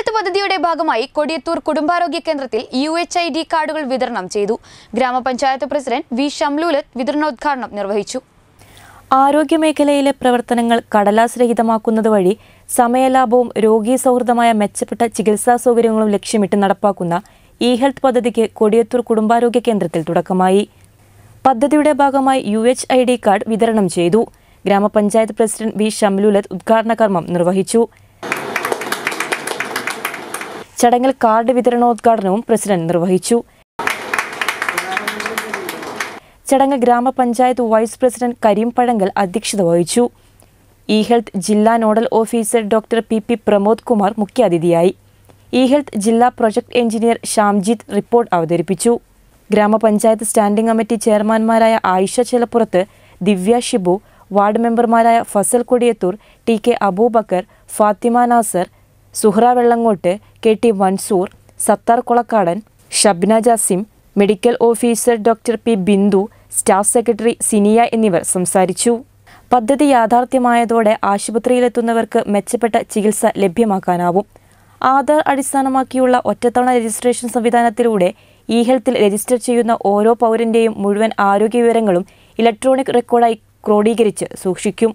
health പദ്ധതിയുടെ ഭാഗമായി കൊടിയത്തൂർ കുടുംബാരോഗ്യ കേന്ദ്രത്തിൽ യു എച്ച് ഐ ഡി കാർഡുകൾ വിതരണം ചെയ്തു ഗ്രാമപഞ്ചായത്ത് പ്രസിഡന്റ് വി ഷംലൂലത്ത് വിതരണോദ്ഘാടനം നിർവഹിച്ചു ആരോഗ്യമേഖലയിലെ പ്രവർത്തനങ്ങൾ കടലാസ്രഹിതമാക്കുന്നത് വഴി സമയലാഭവും രോഗീ സൗഹൃദമായ മെച്ചപ്പെട്ട ചികിത്സാ സൗകര്യങ്ങളും ലക്ഷ്യമിട്ട് നടപ്പാക്കുന്ന ഇ ഹെൽത്ത് പദ്ധതിക്ക് കൊടിയത്തൂർ കുടുംബാരോഗ്യ കേന്ദ്രത്തിൽ തുടക്കമായി പദ്ധതിയുടെ ഭാഗമായി U H I D card വിതരണം ചെയ്തു ഗ്രാമപഞ്ചായത്ത് പ്രസിഡന്റ് വി ഷംലൂലത്ത് ഉദ്ഘാടന കർമ്മം നിർവഹിച്ചു ചടങ്ങിൽ കാർഡ് വിതരണോദ്ഘാടനവും പ്രസിഡന്റ് നിർവഹിച്ചു ചടങ്ങ് ഗ്രാമപഞ്ചായത്ത് വൈസ് പ്രസിഡന്റ് കരീം പഴങ്കൽ അധ്യക്ഷത വഹിച്ചു ഇ ഹെൽത്ത് ജില്ലാ nodal officer doctor P P Pramod Kumar മുഖ്യാതിഥിയായി ഇ ഹെൽത്ത് ജില്ലാ പ്രൊജക്ട് എഞ്ചിനീയർ ഷ്യാംജിത്ത് റിപ്പോർട്ട് അവതരിപ്പിച്ചു ഗ്രാമപഞ്ചായത്ത് സ്റ്റാൻഡിംഗ് കമ്മിറ്റി ചെയർമാൻമാരായ ആയിഷ ചെലപ്പുറത്ത് ദിവ്യ ഷിബു വാർഡ് മെമ്പർമാരായ Fazal Kodiyathur T K Aboobacker Fathima Nasar Suhra Vellangott K T Mansoor Sathar Kolakkadan Shabna Jasim medical officer doctor P Bindu staff secretary Siniya എന്നിവർ സംസാരിച്ചു പദ്ധതി യാഥാർത്ഥ്യമായതോടെ ആശുപത്രിയിലെത്തുന്നവർക്ക് മെച്ചപ്പെട്ട ചികിത്സ ലഭ്യമാക്കാനാവും ആധാർ അടിസ്ഥാനമാക്കിയുള്ള ഒറ്റത്തവണ രജിസ്ട്രേഷൻ സംവിധാനത്തിലൂടെ ഇ ഹെൽത്തിൽ രജിസ്റ്റർ ചെയ്യുന്ന ഓരോ പൗരന്റെയും മുഴുവൻ ആരോഗ്യ വിവരങ്ങളും ഇലക്ട്രോണിക് റെക്കോർഡായി ക്രോഡീകരിച്ച് സൂക്ഷിക്കും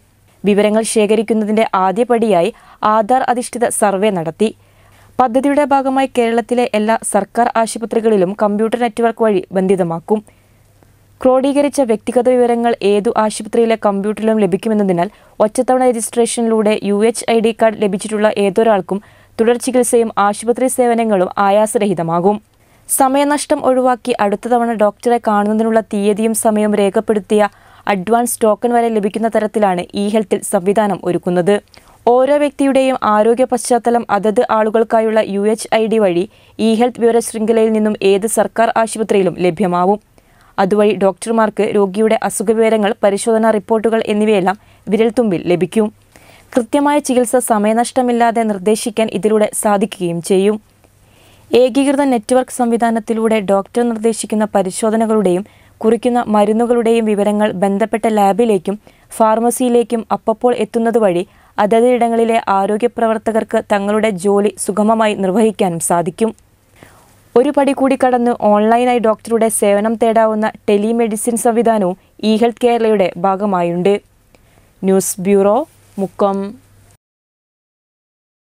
വിവരങ്ങൾ ശേഖരിക്കുന്നതിന്റെ ആദ്യപടിയായി ആധാർ അധിഷ്ഠിത സർവേ നടത്തി പദ്ധതിയുടെ ഭാഗമായി കേരളത്തിലെ എല്ലാ സർക്കാർ ആശുപത്രികളിലും കമ്പ്യൂട്ടർ നെറ്റ്വർക്ക് വഴി ബന്ധിതമാക്കും ക്രോഡീകരിച്ച വ്യക്തിഗത വിവരങ്ങൾ ഏതു ആശുപത്രിയിലെ കമ്പ്യൂട്ടറിലും ലഭിക്കുമെന്നതിനാൽ ഒറ്റത്തവണ രജിസ്ട്രേഷനിലൂടെ U H I D card ലഭിച്ചിട്ടുള്ള ഏതൊരാൾക്കും തുടർ ചികിത്സയും ആശുപത്രി സേവനങ്ങളും ആയാസരഹിതമാകും സമയനഷ്ടം ഒഴിവാക്കി അടുത്ത തവണ ഡോക്ടറെ കാണുന്നതിനുള്ള തീയതിയും സമയവും രേഖപ്പെടുത്തിയ അഡ്വാൻസ് ടോക്കൺ വരെ ലഭിക്കുന്ന തരത്തിലാണ് ഇ ഹെൽത്തിൽ സംവിധാനം ഒരുക്കുന്നത് ഓരോ വ്യക്തിയുടെയും ആരോഗ്യ പശ്ചാത്തലം അതത് ആളുകൾക്കായുള്ള യു എച്ച് ഐ ഡി വഴി ഇ ഹെൽത്ത് വിവര ശൃംഖലയിൽ നിന്നും ഏത് സർക്കാർ ആശുപത്രിയിലും ലഭ്യമാവും അതുവഴി ഡോക്ടർമാർക്ക് രോഗിയുടെ വിവരങ്ങൾ പരിശോധനാ റിപ്പോർട്ടുകൾ എന്നിവയെല്ലാം വിരൽത്തുമ്പിൽ ലഭിക്കും കൃത്യമായ ചികിത്സ സമയനഷ്ടമില്ലാതെ നിർദ്ദേശിക്കാൻ ഇതിലൂടെ സാധിക്കുകയും ചെയ്യും ഏകീകൃത നെറ്റ്വർക്ക് സംവിധാനത്തിലൂടെ ഡോക്ടർ നിർദ്ദേശിക്കുന്ന പരിശോധനകളുടെയും കുറിക്കുന്ന മരുന്നുകളുടെയും വിവരങ്ങൾ ബന്ധപ്പെട്ട ലാബിലേക്കും ഫാർമസിയിലേക്കും അപ്പപ്പോൾ എത്തുന്നതുവഴി അതത് ഇടങ്ങളിലെ ആരോഗ്യ പ്രവർത്തകർക്ക് തങ്ങളുടെ ജോലി സുഗമമായി നിർവഹിക്കാനും സാധിക്കും ഒരു പടി കൂടി കടന്ന് ഓൺലൈനായി ഡോക്ടറുടെ സേവനം തേടാവുന്ന ടെലിമെഡിസിൻ സംവിധാനവും ഇ ഹെൽത്ത് കേരളയുടെ ഭാഗമായുണ്ട് ന്യൂസ് ബ്യൂറോ മുക്കം